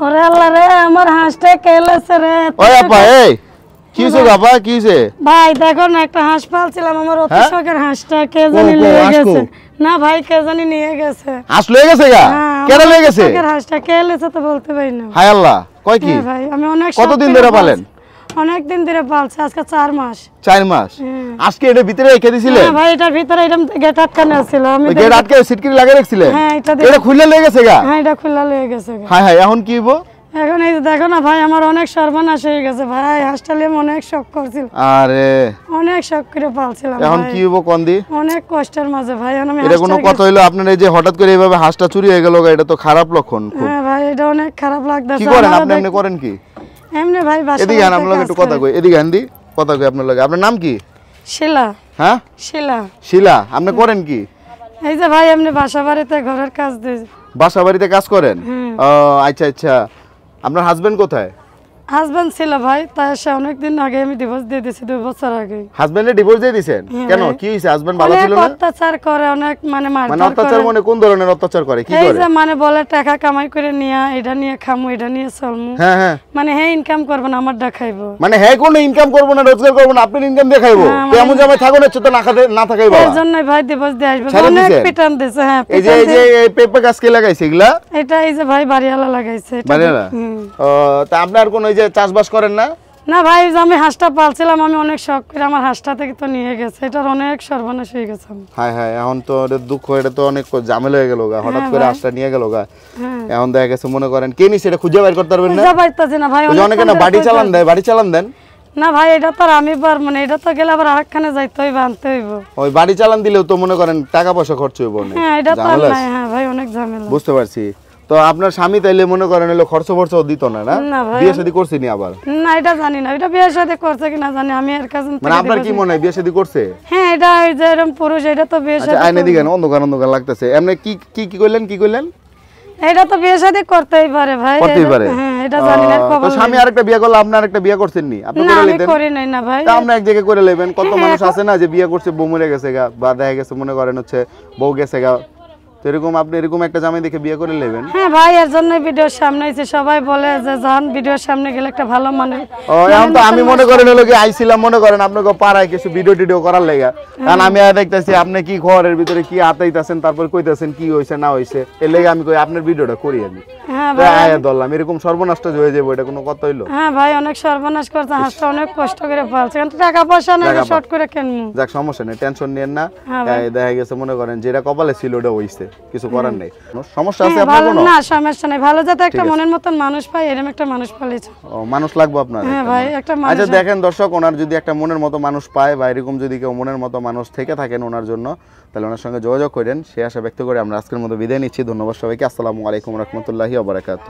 ভাই দেখো না একটা হাঁস আমার হ্যাঁ? হাঁসটা কে জানি নিয়ে গেছে না ভাই কে জানি নিয়ে গেছে হাঁস গেছে গা হ্যাঁ, গেছে হাঁসটা কেলেছে তো বলতে পারি না আল্লাহ হ্যাঁ ভাই আমি কতদিন ধরে পালেন অনেক দিন ধরে পালছে আজকে 4 মাস 4 মাস আজকে এটা ভিতরে রেখে দিছিলে হ্যাঁ ভাই ভিতরে এরকম গেট আটকানো ছিল আমি গেট আটকে সিটকি লাগিয়ে হ্যাঁ এটা এটা খুলে লয়ে গেছে গা হ্যাঁ এটা খুলে লয়ে গেছে গা হ্যাঁ হ্যাঁ এখন কি এখন এই দেখো না ভাই আমার অনেক সর্বনাশ হয়ে গেছে ভাই হাসপাতালে অনেক করছিল আরে অনেক করে পালছিলাম এখন কি কন্দি অনেক কষ্টের মাঝে ভাই আমি এটা কোনো কথা হইলো আপনার এই যে হঠাৎ করে এইভাবে চুরি হয়ে গেল এটা তো খারাপ লক্ষণ হ্যাঁ ভাই এটা অনেক খারাপ লাগতেছে কি করেন আপনি করেন কি এমনে ভাই বাসা এদিকে আন আপনার একটু কথা কই এদিকে আন দি কথা কই আপনার লগে আপনার নাম কি শিলা হ্যাঁ শিলা শিলা আপনি করেন কি এই যে ভাই আপনি বাসা বাড়িতে ঘরের কাজ দেন বাসা বাড়িতে কাজ করেন ও আচ্ছা আচ্ছা আপনার হাজবেন্ড কোথায় হাজবেন্ড ছিল ভাই তাই সে দিন আগে আমি ডিভোর্স দিয়ে দিয়েছি বছর আগে হাজবেন্ডে ডিভোর্স দিয়ে হ্যাঁ। কেন কি হইছে হাজবেন্ড ভালো ছিল না অত্যাচার করে অনেক মানে মারধর মানে অত্যাচার মানে কোন ধরনের অত্যাচার করে কি করে এই যে মানে বলে টাকা কামাই করে নিয়া এটা নিয়ে খামু এটা নিয়ে চলমু হ্যাঁ হ্যাঁ মানে হে ইনকাম করব না আমার মানে কোনো ইনকাম করব না রোজগার করব না আপনি ইনকাম দেখাইবো কেমন জামাই থাকো না চত না খাতে না ভাই ডিভোর্স দিয়ে আসবে অনেক পিটান দিছে হ্যাঁ এই যে এই যে পেপার গাছ কে লাগাইছে এগুলা এটা এই যে ভাই বাড়িওয়ালা লাগাইছে বাড়িওয়ালা ও তা আপনার কোন নিজে চাষবাস করেন না না ভাই আমি হাঁসটা পালছিলাম আমি অনেক শখ করে আমার হাঁসটা থেকে তো নিয়ে গেছে এটার অনেক সর্বনাশ হয়ে গেছে হ্যাঁ হ্যাঁ এখন তো দুঃখ এটা তো অনেক জামেল হয়ে গেল গা হ্যাঁ হঠাৎ করে হাঁসটা নিয়ে গেল গা হ্যাঁ। এখন দেখা গেছে মনে করেন কে নিছে এটা খুঁজে বের করতে পারবেন না খুঁজে পারতেছি না ভাই অনেক না বাড়ি চালান দেয় বাড়ি চালান দেন না ভাই এটা তো আমি পার মানে এটা তো গেলে আবার আরেকখানে যাইতে হইব আনতে হইব ওই বাড়ি চালান দিলেও তো মনে করেন টাকা পয়সা খরচ হইব না হ্যাঁ এটা তো হ্যাঁ ভাই অনেক ঝামেলা বুঝতে পারছি তো আপনার স্বামী তাইলে মনে করেন এলো খরচ বর্চ দিত না না বিয়ে শাদী করছে নি আবার না এটা জানি না এটা বিয়ে শাদী করছে কিনা জানি আমি এর কাছে মানে আপনার কি মনে হয় বিয়ে শাদী করছে হ্যাঁ এটা এই যে এরকম পুরুষ এটা তো বিয়ে আচ্ছা, শাদী আইনে দিকে অন্ধকার অন্ধকার লাগতেছে এমনি কি কি কি কইলেন কি কইলেন এটা তো বিয়ে শাদী করতেই পারে ভাই করতেই পারে হ্যাঁ এটা জানি না খবর স্বামী আরেকটা বিয়ে করলো আপনি আরেকটা বিয়ে করছেন নি আপনি করে নিতেন করি নাই না ভাই তা আপনি এক জায়গায় করে নেবেন কত হ্যাঁ, মানুষ হ্যাঁ। আছে না যে বিয়ে করছে বউ মরে গেছে গা বা দেখা গেছে মনে করেন হচ্ছে বউ গেছে গা এরকম আপনি এরকম একটা জামাই দেখে বিয়ে করে নেবেন হ্যাঁ ভাই এর জন্য ভিডিওর সামনে এসে সবাই বলে যে জান ভিডিওর সামনে গেলে একটা ভালো মানে ও এখন তো আমি মনে করেন হলো কি আইছিলাম মনে করেন আপনাকে পাড়ায় কিছু ভিডিও টিডিও করার লাগা কারণ আমি আর দেখতেছি আপনি কি ঘরের ভিতরে কি আতাইতাছেন তারপর কইতাছেন কি হইছে না হইছে এর লাগি আমি কই আপনার ভিডিওটা করি আমি হ্যাঁ ভাই এরকম সর্বনাশ হয়ে যাবে এটা কোনো কথা হ্যাঁ ভাই অনেক সর্বনাশ করছে হাসতে অনেক কষ্ট করে পালছে কিন্তু টাকা পয়সা না শর্ট করে কেন যাক সমস্যা নেই টেনশন নেন না হ্যাঁ দেখা গেছে মনে করেন যেটা কপালে ছিল ওটা হইছে কিছু করার নেই সমস্যা আছে হ্যাঁ, আপনার কোনো না সমস্যা নাই ভালো যাতে একটা মনের মতন মানুষ পায় এরকম একটা মানুষ পালিয়েছে ও মানুষ লাগবে আপনার হ্যাঁ ভাই একটা মানুষ আচ্ছা দেখেন দর্শক ওনার যদি একটা মনের মতো মানুষ পায় বা এরকম যদি কেউ মনের মতো মানুষ থেকে থাকেন ওনার জন্য তাহলে ওনার সঙ্গে যোগাযোগ করেন সে আশা ব্যক্ত করে আমরা আজকের মতো বিদায় নিচ্ছি ধন্যবাদ সবাইকে আসসালামু আলাইকুম রহমতুল্লাহি আবরাকাত